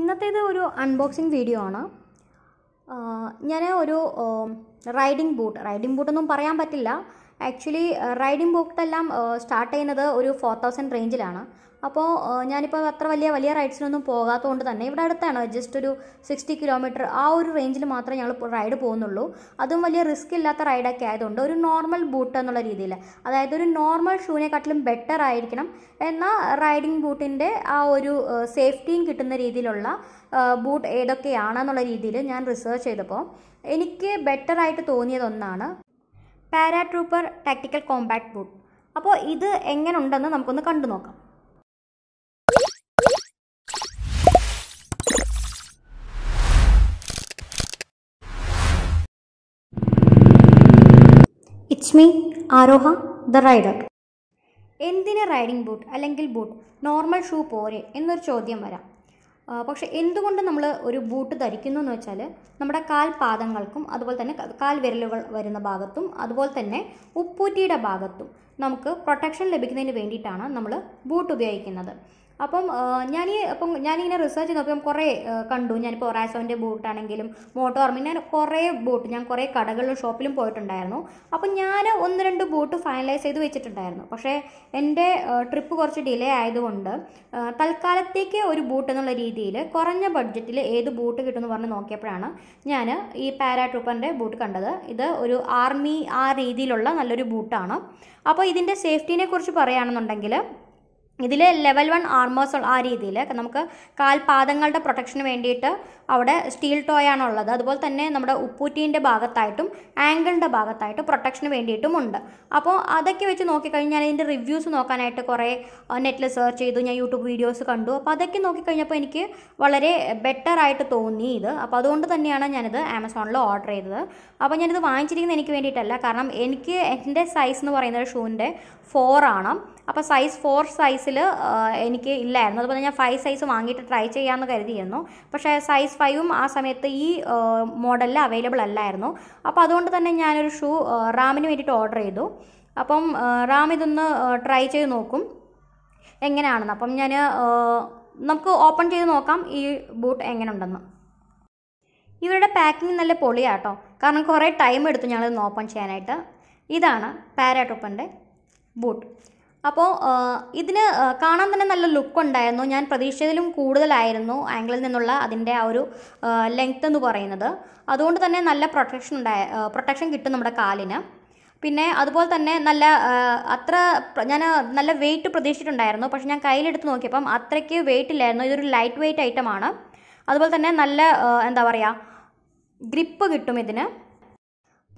ഇന്നത്തേത് ഒരു unboxing video ആണ് ഞാൻ ഒരു റൈഡിംഗ് ബൂട്ട് റൈഡിംഗ് ബൂട്ടൊന്നും പറയാൻ പറ്റില്ല ആക്ച്വലി റൈഡിംഗ് uh, എല്ലാം സ്റ്റാർട്ട് uh, ചെയ്യുന്നത് ഒരു ഫോർ തൗസൻഡ് റേഞ്ചിലാണ് അപ്പോൾ uh, ഞാനിപ്പോൾ അത്ര വലിയ വലിയ റൈഡ്സിനൊന്നും പോകാത്തതുകൊണ്ട് തന്നെ ഇവിടെ അടുത്താണ് ജസ്റ്റ് ഒരു സിക്സ്റ്റി കിലോമീറ്റർ ആ ഒരു റേഞ്ചിൽ മാത്രമേ ഞങ്ങൾ റൈഡ് പോകുന്നുള്ളൂ അതും വലിയ റിസ്ക് ഇല്ലാത്ത റൈഡൊക്കെ ആയതുകൊണ്ട് ഒരു നോർമൽ ബൂട്ട് എന്നുള്ള രീതിയിൽ അതായത് ഒരു നോർമൽ ഷൂവിനെക്കാട്ടിലും ബെറ്റർ ആയിരിക്കണം എന്നാൽ റൈഡിംഗ് ബൂട്ടിൻ്റെ ആ ഒരു സേഫ്റ്റിയും കിട്ടുന്ന രീതിയിലുള്ള ബൂട്ട് ഏതൊക്കെയാണെന്നുള്ള രീതിയിൽ ഞാൻ റിസർച്ച് ചെയ്തപ്പോൾ എനിക്ക് ബെറ്ററായിട്ട് തോന്നിയതൊന്നാണ് പാരാട്രൂപ്പർ ടാക്ടിക്കൽ കോമ്പാക്ട് ബൂട്ട് അപ്പോൾ ഇത് എങ്ങനെ ഉണ്ടെന്ന് നമുക്കൊന്ന് കണ്ടു നോക്കാം it's me Aaroha the rider എന്തിന് റൈഡിംഗ് ബൂട്ട് അല്ലെങ്കിൽ ബൂട്ട് നോർമൽ ഷൂ പോരെ എന്നൊരു ചോദ്യം വരാം പക്ഷേ എന്തുകൊണ്ട് നമ്മൾ ഒരു ബൂട്ട് ധരിക്കുന്നു എന്ന് വെച്ചാൽ നമ്മുടെ കാൽ പാദങ്ങൾക്കും അതുപോലെ തന്നെ കാൽ വിരലുകൾ വരുന്ന ഭാഗത്തും അതുപോലെ തന്നെ ഉപ്പൂറ്റിയുടെ ഭാഗത്തും നമുക്ക് പ്രൊട്ടക്ഷൻ ലഭിക്കുന്നതിന് വേണ്ടിയിട്ടാണ് നമ്മൾ ബൂട്ട് ഉപയോഗിക്കുന്നത് അപ്പം ഞാൻ അപ്പം ഞാനിങ്ങനെ റിസർച്ച് നോക്കിയപ്പം കുറേ കണ്ടു ഞാനിപ്പോൾ ഒറാസോൻ്റെ ബൂട്ടാണെങ്കിലും മോട്ടോർമി ഞാൻ കുറേ ബൂട്ട് ഞാൻ കുറേ കടകളിലും ഷോപ്പിലും പോയിട്ടുണ്ടായിരുന്നു അപ്പം ഞാൻ ഒന്ന് രണ്ട് ബൂട്ട് ഫൈനലൈസ് ചെയ്ത് വെച്ചിട്ടുണ്ടായിരുന്നു പക്ഷേ എൻ്റെ ട്രിപ്പ് കുറച്ച് ഡിലേ ആയതുകൊണ്ട് തൽക്കാലത്തേക്ക് ഒരു ബൂട്ട് എന്നുള്ള രീതിയിൽ കുറഞ്ഞ ബഡ്ജറ്റിൽ ഏത് ബൂട്ട് കിട്ടുമെന്ന് പറഞ്ഞ് നോക്കിയപ്പോഴാണ് ഞാൻ ഈ ട്രൂപ്പറിൻ്റെ ബൂട്ട് കണ്ടത് ഇത് ഒരു ആർമി ആ രീതിയിലുള്ള നല്ലൊരു ബൂട്ടാണ് അപ്പോൾ ഇതിൻ്റെ സേഫ്റ്റിനെ കുറിച്ച് പറയുകയാണെന്നുണ്ടെങ്കിൽ ഇതിൽ ലെവൽ വൺ ആർമേഴ്സ് ആ രീതിയിൽ നമുക്ക് കാൽപാദങ്ങളുടെ പ്രൊട്ടക്ഷന് വേണ്ടിയിട്ട് അവിടെ സ്റ്റീൽ ടോയാണ് ഉള്ളത് അതുപോലെ തന്നെ നമ്മുടെ ഉപ്പൂറ്റീൻ്റെ ഭാഗത്തായിട്ടും ആംഗിളിൻ്റെ ഭാഗത്തായിട്ടും പ്രൊട്ടക്ഷന് വേണ്ടിയിട്ടും ഉണ്ട് അപ്പോൾ അതൊക്കെ വെച്ച് നോക്കിക്കഴിഞ്ഞാൽ ഇതിൻ്റെ റിവ്യൂസ് നോക്കാനായിട്ട് കുറേ നെറ്റിൽ സെർച്ച് ചെയ്തു ഞാൻ യൂട്യൂബ് വീഡിയോസ് കണ്ടു അപ്പോൾ അതൊക്കെ നോക്കിക്കഴിഞ്ഞപ്പോൾ എനിക്ക് വളരെ ബെറ്റർ ആയിട്ട് തോന്നി ഇത് അപ്പോൾ അതുകൊണ്ട് തന്നെയാണ് ഞാനിത് ആമസോണിൽ ഓർഡർ ചെയ്തത് അപ്പോൾ ഞാനിത് വാങ്ങിച്ചിരിക്കുന്നത് എനിക്ക് വേണ്ടിയിട്ടല്ല കാരണം എനിക്ക് എൻ്റെ സൈസ് എന്ന് പറയുന്നത് ഷൂവിൻ്റെ ഫോറാണ് ആണ് അപ്പോൾ സൈസ് ഫോർ സൈസിൽ എനിക്ക് ഇല്ലായിരുന്നു അതുപോലെ ഞാൻ ഫൈവ് സൈസ് വാങ്ങിയിട്ട് ട്രൈ ചെയ്യാമെന്ന് കരുതിയിരുന്നു പക്ഷേ സൈസ് ഫൈവും ആ സമയത്ത് ഈ മോഡലിൽ അവൈലബിൾ അല്ലായിരുന്നു അപ്പോൾ അതുകൊണ്ട് തന്നെ ഞാനൊരു ഷൂ റാമിന് വേണ്ടിയിട്ട് ഓർഡർ ചെയ്തു അപ്പം റാം ഇതൊന്ന് ട്രൈ ചെയ്ത് നോക്കും എങ്ങനെയാണെന്ന് അപ്പം ഞാൻ നമുക്ക് ഓപ്പൺ ചെയ്ത് നോക്കാം ഈ ബൂട്ട് എങ്ങനെ ഉണ്ടെന്ന് ഇവരുടെ പാക്കിംഗ് നല്ല പൊളിയാട്ടോ കാരണം കുറേ ടൈം എടുത്തു ഞങ്ങളിതൊന്ന് ഓപ്പൺ ചെയ്യാനായിട്ട് ഇതാണ് പാരാട്ടോപ്പൻ്റെ ബൂട്ട് അപ്പോൾ ഇതിന് കാണാൻ തന്നെ നല്ല ലുക്ക് ഉണ്ടായിരുന്നു ഞാൻ പ്രതീക്ഷിച്ചതിലും കൂടുതലായിരുന്നു ആംഗിളിൽ നിന്നുള്ള അതിൻ്റെ ആ ഒരു ലെങ്ത് എന്ന് പറയുന്നത് അതുകൊണ്ട് തന്നെ നല്ല പ്രൊട്ടക്ഷൻ ഉണ്ടായ പ്രൊട്ടക്ഷൻ കിട്ടും നമ്മുടെ കാലിന് പിന്നെ അതുപോലെ തന്നെ നല്ല അത്ര ഞാൻ നല്ല വെയിറ്റ് പ്രതീക്ഷിച്ചിട്ടുണ്ടായിരുന്നു പക്ഷേ ഞാൻ കയ്യിലെടുത്ത് നോക്കിയപ്പം അത്രയ്ക്ക് വെയിറ്റ് ഇല്ലായിരുന്നു ഇതൊരു ലൈറ്റ് വെയിറ്റ് ഐറ്റമാണ് അതുപോലെ തന്നെ നല്ല എന്താ പറയുക ഗ്രിപ്പ് കിട്ടും ഇതിന്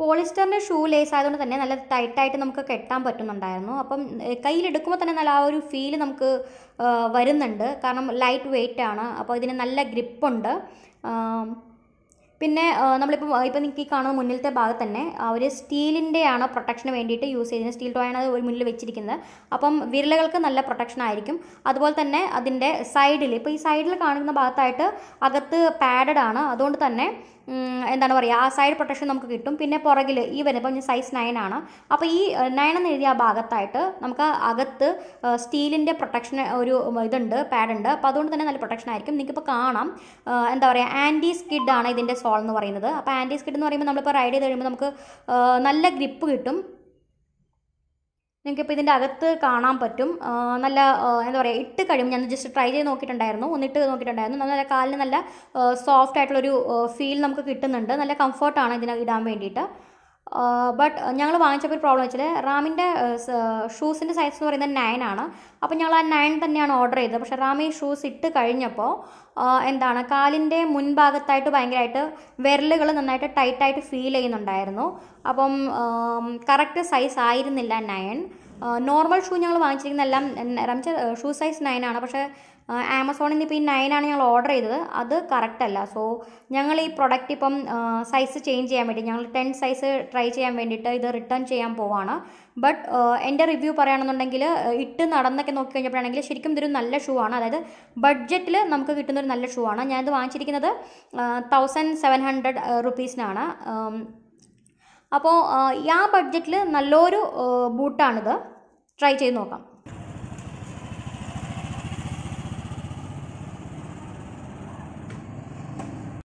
പോളിസ്റ്ററിൻ്റെ ഷൂ ലേസ് ആയതുകൊണ്ട് തന്നെ നല്ല ടൈറ്റായിട്ട് നമുക്ക് കെട്ടാൻ പറ്റുന്നുണ്ടായിരുന്നു അപ്പം കയ്യിലെടുക്കുമ്പോൾ തന്നെ നല്ല ആ ഒരു ഫീൽ നമുക്ക് വരുന്നുണ്ട് കാരണം ലൈറ്റ് വെയിറ്റ് ആണ് അപ്പോൾ ഇതിന് നല്ല ഗ്രിപ്പുണ്ട് പിന്നെ നമ്മളിപ്പോൾ ഇപ്പോൾ നിങ്ങൾക്ക് ഈ കാണുന്ന മുന്നിലത്തെ ഭാഗത്ത് തന്നെ ഒരു സ്റ്റീലിൻ്റെയാണ് പ്രൊട്ടക്ഷന് വേണ്ടിയിട്ട് യൂസ് ചെയ്യുന്നത് സ്റ്റീൽ ടോയാണ് ഒരു മുന്നിൽ വെച്ചിരിക്കുന്നത് അപ്പം വിരലുകൾക്ക് നല്ല പ്രൊട്ടക്ഷൻ ആയിരിക്കും അതുപോലെ തന്നെ അതിൻ്റെ സൈഡിൽ ഇപ്പോൾ ഈ സൈഡിൽ കാണുന്ന ഭാഗത്തായിട്ട് അകത്ത് പാഡഡ് ആണ് അതുകൊണ്ട് തന്നെ എന്താണ് പറയുക ആ സൈഡ് പ്രൊട്ടക്ഷൻ നമുക്ക് കിട്ടും പിന്നെ പുറകിൽ ഈ വരുന്നത് ഇപ്പം സൈസ് നയൻ ആണ് അപ്പോൾ ഈ നയൻ എന്ന് എഴുതിയ ആ ഭാഗത്തായിട്ട് നമുക്ക് അകത്ത് സ്റ്റീലിൻ്റെ പ്രൊട്ടക്ഷൻ ഒരു ഇതുണ്ട് പാഡുണ്ട് അപ്പോൾ അതുകൊണ്ട് തന്നെ നല്ല പ്രൊട്ടക്ഷൻ ആയിരിക്കും നിങ്ങൾക്കിപ്പോൾ കാണാം എന്താ പറയുക ആൻറ്റി സ്കിഡ് ആണ് ഇതിൻ്റെ ഫോൾ എന്ന് പറയുന്നത് അപ്പോൾ ആൻറ്റി സ്കിഡ് എന്ന് പറയുമ്പോൾ നമ്മളിപ്പോൾ റൈഡ് ചെയ്ത് കഴിയുമ്പോൾ നമുക്ക് നല്ല ഗ്രിപ്പ് കിട്ടും നിങ്ങൾക്കിപ്പോൾ ഇതിൻ്റെ അകത്ത് കാണാൻ പറ്റും നല്ല എന്താ പറയുക ഇട്ട് കഴിയുമ്പോൾ ഞാൻ ജസ്റ്റ് ട്രൈ ചെയ്ത് നോക്കിയിട്ടുണ്ടായിരുന്നു ഒന്നിട്ട് നോക്കിയിട്ടുണ്ടായിരുന്നു നല്ല കാലിന് നല്ല സോഫ്റ്റ് ആയിട്ടുള്ളൊരു ഫീൽ നമുക്ക് കിട്ടുന്നുണ്ട് നല്ല കംഫർട്ടാണ് ഇതിന് ഇടാൻ വേണ്ടിയിട്ട് ബട്ട് ഞങ്ങൾ വാങ്ങിച്ചപ്പോൾ ഒരു പ്രോബ്ലം വെച്ചാൽ റാമിൻ്റെ ഷൂസിൻ്റെ സൈസ് എന്ന് പറയുന്നത് നയൻ ആണ് അപ്പോൾ ഞങ്ങൾ ആ നയൻ തന്നെയാണ് ഓർഡർ ചെയ്തത് പക്ഷേ റാമി ഷൂസ് ഇട്ട് കഴിഞ്ഞപ്പോൾ എന്താണ് കാലിൻ്റെ മുൻഭാഗത്തായിട്ട് ഭയങ്കരമായിട്ട് വിരലുകൾ നന്നായിട്ട് ടൈറ്റായിട്ട് ഫീൽ ചെയ്യുന്നുണ്ടായിരുന്നു അപ്പം കറക്റ്റ് സൈസ് ആയിരുന്നില്ല നയൻ നോർമൽ ഷൂ ഞങ്ങൾ വാങ്ങിച്ചിരിക്കുന്നതെല്ലാം എല്ലാം റംച്ച ഷൂ സൈസ് നയൻ ആണ് പക്ഷേ ആമസോണിൽ നിന്ന് ഇപ്പോൾ ഈ ആണ് ഞങ്ങൾ ഓർഡർ ചെയ്തത് അത് കറക്റ്റ് അല്ല സോ ഞങ്ങൾ ഈ പ്രൊഡക്റ്റ് ഇപ്പം സൈസ് ചേഞ്ച് ചെയ്യാൻ വേണ്ടി ഞങ്ങൾ ടെൻ സൈസ് ട്രൈ ചെയ്യാൻ വേണ്ടിയിട്ട് ഇത് റിട്ടേൺ ചെയ്യാൻ പോവാണ് ബട്ട് എൻ്റെ റിവ്യൂ പറയുകയാണെന്നുണ്ടെങ്കിൽ ഇട്ട് നടന്നൊക്കെ നോക്കി കഴിഞ്ഞപ്പോഴാണെങ്കിൽ ശരിക്കും ഇതൊരു നല്ല ഷൂ ആണ് അതായത് ബഡ്ജറ്റിൽ നമുക്ക് കിട്ടുന്നൊരു നല്ല ഷൂ ആണ് ഞാനിത് വാങ്ങിച്ചിരിക്കുന്നത് തൗസൻഡ് സെവൻ ഹൺഡ്രഡ് റുപ്പീസിനാണ് അപ്പോൾ ആ ബഡ്ജറ്റിൽ നല്ലൊരു ബൂട്ടാണിത് ട്രൈ ചെയ്ത് നോക്കാം